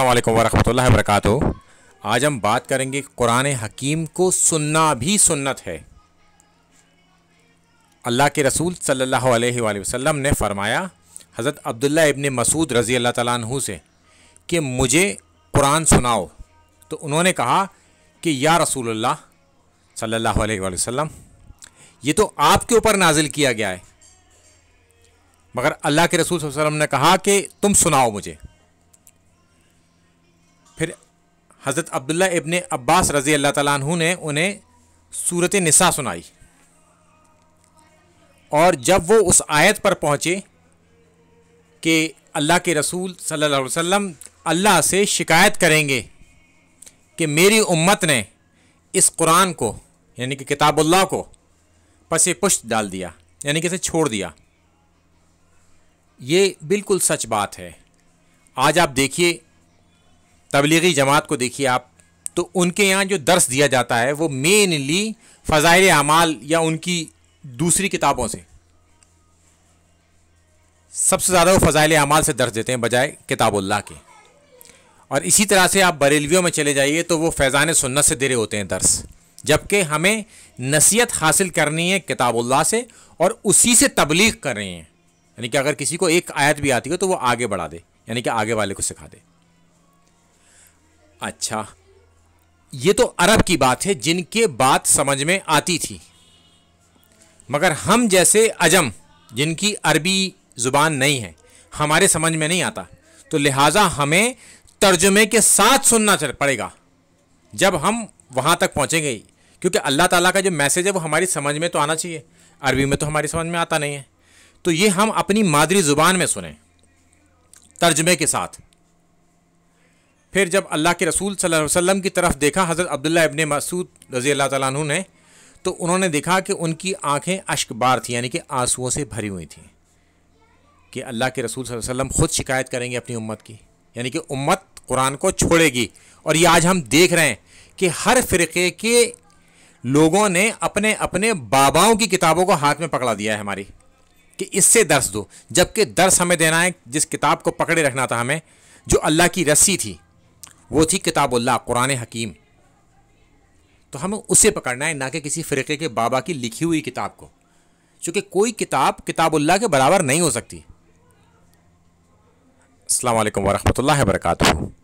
अल्लाम वरहमल वरक आज हम बात करेंगे कुरान हकीम को सुनना भी सुन्नत है अल्लाह के रसूल सल्लल्लाहु अलैहि वसल्लम ने फ़रमाया हज़रत अब्दुल्ला इब्ने मसूद रज़ी अल्लाह तु से कि मुझे कुरान सुनाओ तो उन्होंने कहा कि या रसूल सल्लल्लाहु अलैहि वसल्लम ये तो आपके ऊपर नाजिल किया गया है मगर अल्लाह के रसूल वसल्लम ने कहा कि तुम सुनाओ मुझे हज़रत अब्दुल्ला इबन अब्बास रज़ी अल्लाह तु ने उन्हें सूरत नसा सुनाई और जब वो उस आयत पर पहुँचे कि अल्लाह के रसूल सल्लल्लाहु अलैहि वसल्लम अल्लाह से शिकायत करेंगे कि मेरी उम्मत ने इस कुरान को यानी कि किताबुल्लाह को पसे पुष्ट डाल दिया यानी कि इसे छोड़ दिया ये बिल्कुल सच बात है आज आप देखिए तबलीगी जमात को देखिए आप तो उनके यहाँ जो दर्स दिया जाता है वो मेनली फ़ज़ाइल अमाल या उनकी दूसरी किताबों से सबसे ज़्यादा वो फ़ज़ाइल अमाल से दर्स देते हैं बजाय किताबुल्ला के और इसी तरह से आप बरेलवियों में चले जाइए तो वो फैज़ान सुन्नत से देरे होते हैं दर्स जबकि हमें नसीहत हासिल करनी है किताबुल्ला से और उसी से तबलीग कर रहे हैं यानी कि अगर किसी को एक आयत भी आती हो तो वो आगे बढ़ा दे यानी कि आगे वाले को सिखा दे अच्छा ये तो अरब की बात है जिनके बात समझ में आती थी मगर हम जैसे अजम जिनकी अरबी ज़ुबान नहीं है हमारे समझ में नहीं आता तो लिहाजा हमें तर्जुमे के साथ सुनना चल पड़ेगा जब हम वहाँ तक पहुँचेंगे क्योंकि अल्लाह ताला का जो मैसेज है वो हमारी समझ में तो आना चाहिए अरबी में तो हमारी समझ में आता नहीं है तो ये हम अपनी मादरी ज़ुबान में सुने तर्जमे के साथ फिर जब अल्लाह के रसूल सल्लल्लाहु अलैहि वसल्लम की तरफ देखा हज़रत अब्दुल्ला इबन मसूद रज़ी अल्लाह तु ने तो उन्होंने देखा कि उनकी आँखें अशकबार थी यानी कि आंसुओं से भरी हुई थी कि अल्लाह के रसूल वसम खुद शिकायत करेंगे अपनी उम्मत की यानी कि उम्मत कुरान को छोड़ेगी और ये आज हम देख रहे हैं कि हर फ़िरके के लोगों ने अपने अपने बाबाओं की किताबों को हाथ में पकड़ा दिया है हमारी कि इससे दर्स दो जबकि दर्स हमें देना है जिस किताब को पकड़े रखना था हमें जो अल्लाह की रस्सी थी वो थी किताबुल्ला कुरान हकीम तो हमें उसे पकड़ना है ना कि किसी फ़िरके के बाबा की लिखी हुई किताब को क्योंकि कोई किताब किताबुल्ला के बराबर नहीं हो सकती अल्लाम वरहमल वर्का